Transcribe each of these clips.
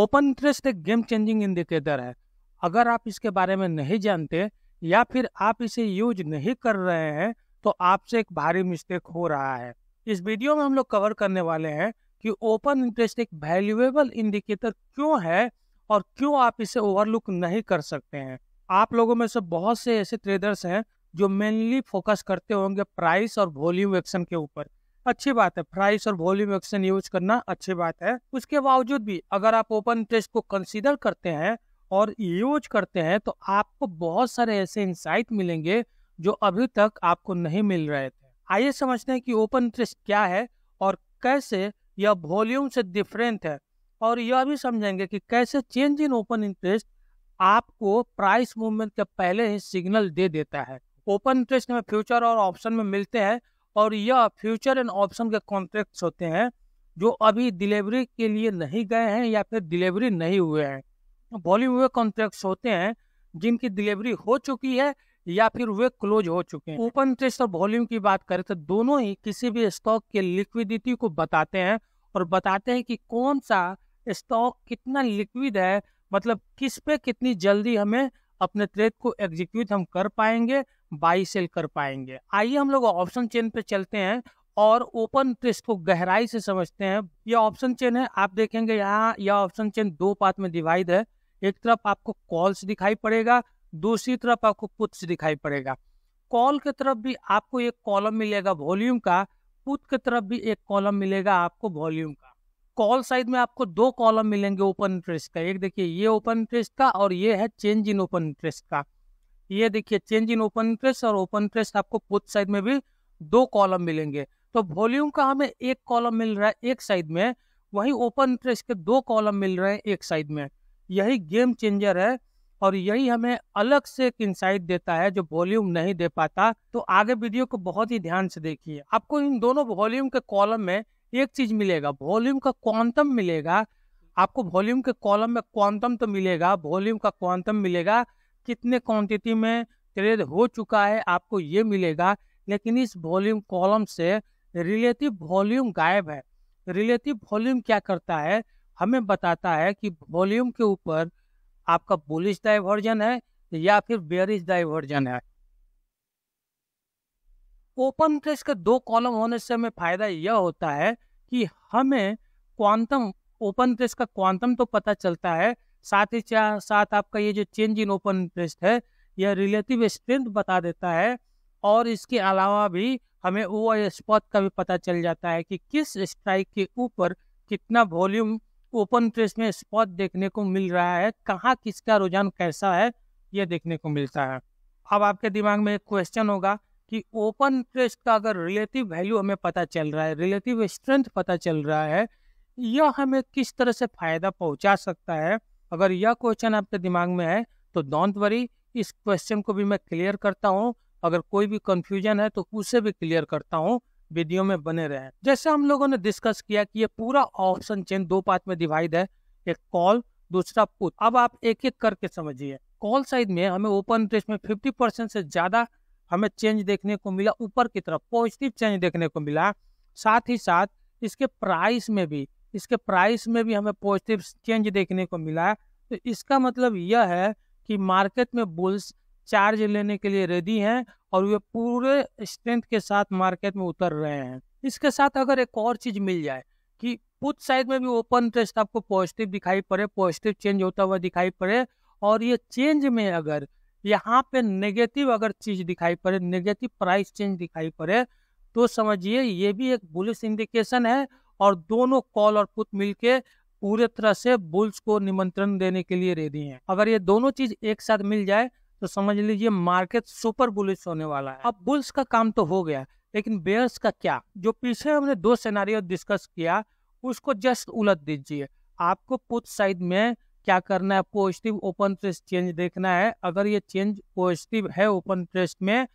open interest एक game changing indicator है अगर आप इसके बारे में नहीं जानते या फिर आप इसे यूज नहीं कर रहे हैं तो आपसे एक भारी मिस्टेक हो रहा है इस वीडियो में हम लोग कवर करने वाले हैं कि ओपन इंटरेस्ट एक वैल्यूएबल इंडिकेटर क्यों है और क्यों आप इसे ओवरलुक नहीं कर सकते हैं आप लोगों में से बहुत से ऐसे ट्रेडर्स हैं जो मेनली फोकस करते होंगे प्राइस और वॉल्यूम एक्शन के ऊपर अच्छी बात है प्राइस और वॉल्यूम एक्शन यूज करना अच्छी बात है उसके बावजूद भी अगर आप ओपन इंटरेस्ट को कंसिडर करते हैं और यूज करते हैं तो आपको बहुत सारे ऐसे इंसाइट मिलेंगे जो अभी तक आपको नहीं मिल रहे थे आइए समझते हैं कि ओपन इंटरेस्ट क्या है और कैसे यह वॉल्यूम से डिफरेंट है और यह भी समझेंगे कि कैसे चेंज इन ओपन इंटरेस्ट आपको प्राइस मूवमेंट के पहले ही सिग्नल दे देता है ओपन इंटरेस्ट में फ्यूचर और ऑप्शन में मिलते हैं और यह फ्यूचर एंड ऑप्शन के कॉन्ट्रैक्ट्स होते हैं जो अभी डिलीवरी के लिए नहीं गए हैं या फिर डिलीवरी नहीं हुए हैं वॉल्यूम हुए कॉन्ट्रैक्ट्स होते हैं जिनकी डिलीवरी हो चुकी है या फिर वे क्लोज हो चुके हैं ओपन इंटरेस्ट और वॉल्यूम की बात करें तो दोनों ही किसी भी स्टॉक के लिक्विडिटी को बताते हैं और बताते हैं कि कौन सा स्टॉक कितना लिक्विड है मतलब किस पे कितनी जल्दी हमें अपने ट्रेड को एग्जीक्यूट हम कर पाएंगे बाई सेल कर पाएंगे आइए हम लोग ऑप्शन चेन पे चलते हैं और ओपन इंटरेस्ट को गहराई से समझते हैं यह ऑप्शन चेन है आप देखेंगे यहाँ यह ऑप्शन चेन दो पार्ट में डिवाइड है एक तरफ आपको कॉल्स दिखाई पड़ेगा दूसरी तरफ आपको पुट्स दिखाई पड़ेगा कॉल की तरफ भी आपको एक कॉलम मिलेगा वॉल्यूम का पुट के तरफ भी एक कॉलम मिलेगा आपको वॉल्यूम का कॉल साइड में आपको दो कॉलम मिलेंगे ओपन इंटरेस्ट का एक देखिए ये ओपन इंटरेस्ट का और ये है चेंज इन ओपन इंटरेस्ट का ये देखिए चेंज इन ओपन इंटरेस्ट और ओपन इंटरेस्ट आपको बोथ साइड में भी दो कॉलम मिलेंगे तो वॉल्यूम का हमें एक कॉलम मिल रहा है एक साइड में वही ओपन इंटरेस्ट के दो कॉलम मिल रहे हैं एक साइड में यही गेम चेंजर है और यही हमें अलग से एक इंसाइट देता है जो वॉल्यूम नहीं दे पाता तो आगे वीडियो को बहुत ही ध्यान से देखिए आपको इन दोनों वॉल्यूम के कॉलम में एक चीज मिलेगा वॉल्यूम का क्वांटम मिलेगा आपको वॉल्यूम के कॉलम में क्वांटम तो मिलेगा वॉल्यूम का क्वांटम मिलेगा कितने क्वांटिटी में ट्रेड हो चुका है आपको ये मिलेगा लेकिन इस वॉल्यूम कॉलम से रिलेटिव वॉल्यूम गायब है रिलेटिव वॉल्यूम क्या करता है हमें बताता है कि वॉल्यूम के ऊपर आपका बुलिश डाइवर्जन है या फिर बेरिश डाइवर्जन है ओपन इंटरेस्ट के दो कॉलम होने से हमें फायदा यह होता है कि हमें क्वांटम ओपन ट्रेस का क्वांटम तो पता चलता है साथ ही साथ आपका ये जो चेंज इन ओपन इंटरेस्ट है यह रिलेटिव स्ट्रेंथ बता देता है और इसके अलावा भी हमें ओ स्पॉट का भी पता चल जाता है कि किस स्ट्राइक के ऊपर कितना वॉल्यूम ओपन इंटरेस्ट में स्पॉट देखने को मिल रहा है कहाँ किसका रुझान कैसा है यह देखने को मिलता है अब आपके दिमाग में एक क्वेश्चन होगा कि ओपन इंटरेस्ट का अगर रिलेटिव वैल्यू हमें पता चल रहा है रिलेटिव स्ट्रेंथ पता चल रहा है यह हमें किस तरह से फायदा पहुंचा सकता है अगर यह क्वेश्चन आपके दिमाग में है तो डोंट वरी इस क्वेश्चन को भी मैं क्लियर करता हूँ अगर कोई भी कंफ्यूजन है तो उसे भी क्लियर करता हूँ वीडियो में बने रहे जैसे हम लोगों ने डिस्कस किया कि ये पूरा ऑप्शन चेन दो पार्ट में डिवाइड है एक कॉल दूसरा पुट अब आप एक एक करके समझिए कॉल साइड में हमें ओपन इंटरेस्ट में फिफ्टी परसेंट से ज़्यादा हमें चेंज देखने को मिला ऊपर की तरफ पॉजिटिव चेंज देखने को मिला साथ ही साथ इसके प्राइस में भी इसके प्राइस में भी हमें पॉजिटिव चेंज देखने को मिला है तो इसका मतलब यह है कि मार्केट में बुल्स चार्ज लेने के लिए रेडी हैं और वे पूरे स्ट्रेंथ के साथ मार्केट में उतर रहे हैं इसके साथ अगर एक और चीज़ मिल जाए कि पुट साइड में भी ओपन इंटरेस्ट आपको पॉजिटिव दिखाई पड़े पॉजिटिव चेंज होता हुआ दिखाई पड़े और ये चेंज में अगर यहाँ पे नेगेटिव अगर चीज़ दिखाई पड़े नेगेटिव प्राइस चेंज दिखाई पड़े तो समझिए ये भी एक बुलिस इंडिकेशन है और दोनों कॉल और पुत मिलके पूरे तरह से बुल्स को निमंत्रण देने के लिए रेडी हैं अगर ये दोनों चीज एक साथ मिल जाए तो समझ लीजिए मार्केट सुपर बुलिश होने वाला है अब बुल्स का काम तो हो गया लेकिन बेयर्स का क्या जो पीछे हमने दो सिनारियो डिस्कस किया उसको जस्ट उलट दीजिए आपको पुत साइड में क्या करना है पॉजिटिव ओपन ट्रेस्ट चेंज देखना है अगर ये चेंज पॉजिटिव है ओपन ट्रेस्ट में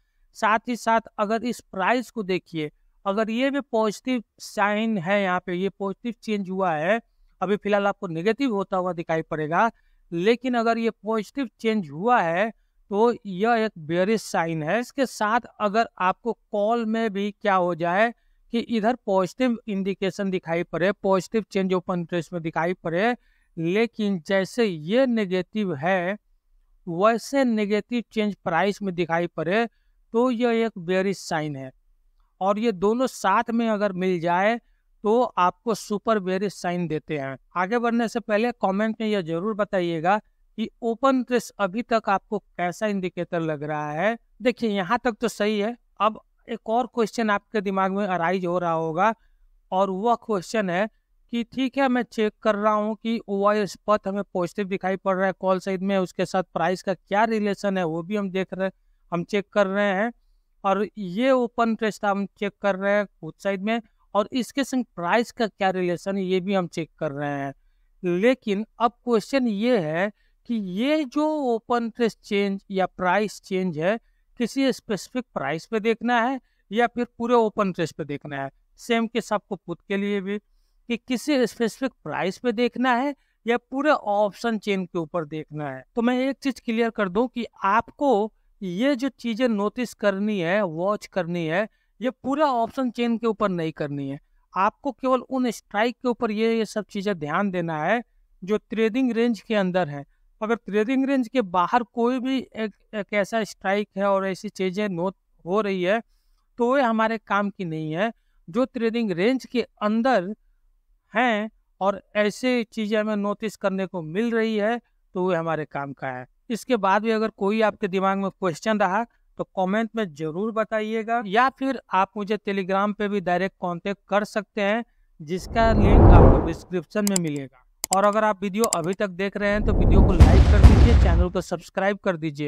साथ ही साथ अगर इस प्राइस को देखिए अगर ये भी पॉजिटिव साइन है यहाँ पे ये पॉजिटिव चेंज हुआ है अभी फिलहाल आपको नेगेटिव होता हुआ दिखाई पड़ेगा लेकिन अगर ये पॉजिटिव चेंज हुआ है तो यह एक बेरिस साइन है इसके साथ अगर आपको कॉल में भी क्या हो जाए कि इधर पॉजिटिव इंडिकेशन दिखाई पड़े पॉजिटिव चेंज ओपन इंटरेस्ट में दिखाई पड़े लेकिन जैसे ये नेगेटिव है वैसे नेगेटिव चेंज प्राइस में दिखाई पड़े तो यह एक बेरिस साइन है और ये दोनों साथ में अगर मिल जाए तो आपको सुपर बेरिस साइन देते हैं आगे बढ़ने से पहले कमेंट में यह जरूर बताइएगा कि ओपन ट्रेस अभी तक आपको कैसा इंडिकेटर लग रहा है देखिए यहाँ तक तो सही है अब एक और क्वेश्चन आपके दिमाग में अराइज हो रहा होगा और वह क्वेश्चन है कि ठीक है मैं चेक कर रहा हूँ कि ओ आई पथ हमें पॉजिटिव दिखाई पड़ रहा है कॉल साइड में उसके साथ प्राइस का क्या रिलेशन है वो भी हम देख रहे हम चेक कर रहे हैं और ये ओपन प्रेस का हम चेक कर रहे हैं कुछ साइड में और इसके संग प्राइस का क्या रिलेशन ये भी हम चेक कर रहे हैं लेकिन अब क्वेश्चन ये है कि ये जो ओपन प्रेस चेंज या प्राइस चेंज है किसी स्पेसिफिक प्राइस पे देखना है या फिर पूरे ओपन प्रेस पे देखना है सेम के सबको पुत के लिए भी कि किसी स्पेसिफिक प्राइस पे देखना है या पूरे ऑप्शन चेन के ऊपर देखना है तो मैं एक चीज क्लियर कर दूं कि आपको ये जो चीज़ें नोटिस करनी है वॉच करनी है ये पूरा ऑप्शन चेन के ऊपर नहीं करनी है आपको केवल उन स्ट्राइक के ऊपर ये ये सब चीज़ें ध्यान देना है जो ट्रेडिंग रेंज के अंदर है अगर ट्रेडिंग रेंज के बाहर कोई भी एक, एक ऐसा स्ट्राइक है और ऐसी चीज़ें नोट हो रही है तो वे हमारे काम की नहीं है जो ट्रेडिंग रेंज के अंदर हैं और ऐसे चीज़ें हमें नोटिस करने को मिल रही है तो वे हमारे काम का है इसके बाद भी अगर कोई आपके दिमाग में क्वेश्चन रहा तो कमेंट में ज़रूर बताइएगा या फिर आप मुझे टेलीग्राम पे भी डायरेक्ट कांटेक्ट कर सकते हैं जिसका लिंक आपको डिस्क्रिप्शन में मिलेगा और अगर आप वीडियो अभी तक देख रहे हैं तो वीडियो को लाइक कर दीजिए चैनल को सब्सक्राइब कर दीजिए